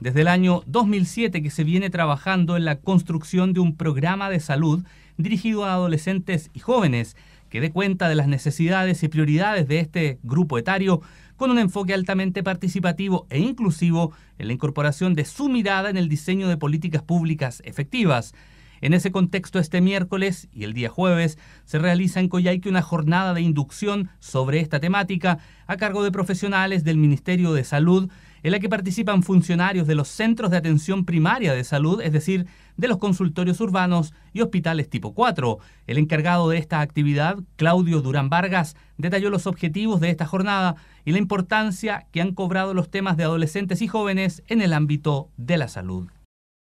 Desde el año 2007 que se viene trabajando en la construcción de un programa de salud dirigido a adolescentes y jóvenes que dé cuenta de las necesidades y prioridades de este grupo etario con un enfoque altamente participativo e inclusivo en la incorporación de su mirada en el diseño de políticas públicas efectivas. En ese contexto, este miércoles y el día jueves se realiza en Coyhaique una jornada de inducción sobre esta temática a cargo de profesionales del Ministerio de Salud en la que participan funcionarios de los centros de atención primaria de salud, es decir, de los consultorios urbanos y hospitales tipo 4. El encargado de esta actividad, Claudio Durán Vargas, detalló los objetivos de esta jornada y la importancia que han cobrado los temas de adolescentes y jóvenes en el ámbito de la salud.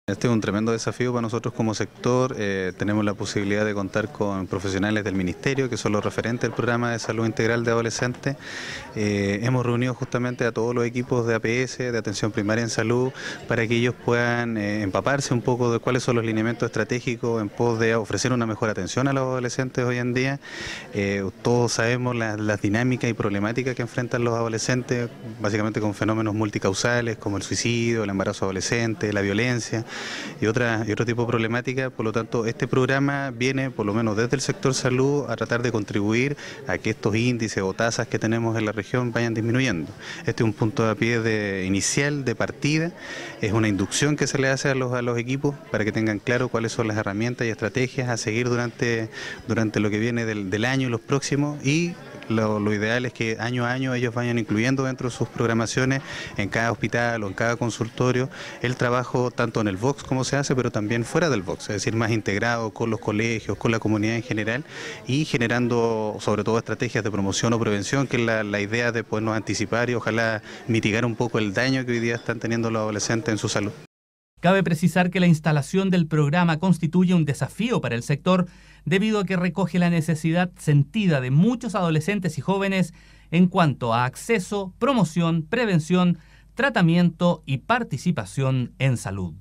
Este es un tremendo desafío para nosotros como sector. Eh, tenemos la posibilidad de contar con profesionales del Ministerio, que son los referentes del programa de salud integral de adolescentes. Eh, hemos reunido justamente a todos los equipos de APS, de atención primaria en salud, para que ellos puedan eh, empaparse un poco de cuáles son los lineamientos estratégicos en pos de ofrecer una mejor atención a los adolescentes hoy en día. todos sabemos las dinámicas y problemáticas que enfrentan los adolescentes, básicamente con fenómenos multicausales como el suicidio, el embarazo adolescente, la violencia y, otra, otro tipo de problemáticas. Por lo tanto, este programa viene, por lo menos desde el sector salud, a tratar de contribuir a que estos índices o tasas que tenemos en la región vayan disminuyendo. Este es un punto de pie de, inicial de partida, es una inducción que se le hace a los, a los equipos para que tengan claro cuáles son las herramientas y estrategias a seguir durante, durante lo que viene del, del año y los próximos y lo, ideal es que año a año ellos vayan incluyendo dentro de sus programaciones, en cada hospital o en cada consultorio, el trabajo tanto en el box como se hace, pero también fuera del box, es decir, más integrado con los colegios, con la comunidad en general y generando sobre todo estrategias de promoción o prevención, que es la, la idea de podernos anticipar y ojalá mitigar un poco el daño que hoy día están teniendo los adolescentes en su salud. Cabe precisar que la instalación del programa constituye un desafío para el sector debido a que recoge la necesidad sentida de muchos adolescentes y jóvenes en cuanto a acceso, promoción, prevención, tratamiento y participación en salud.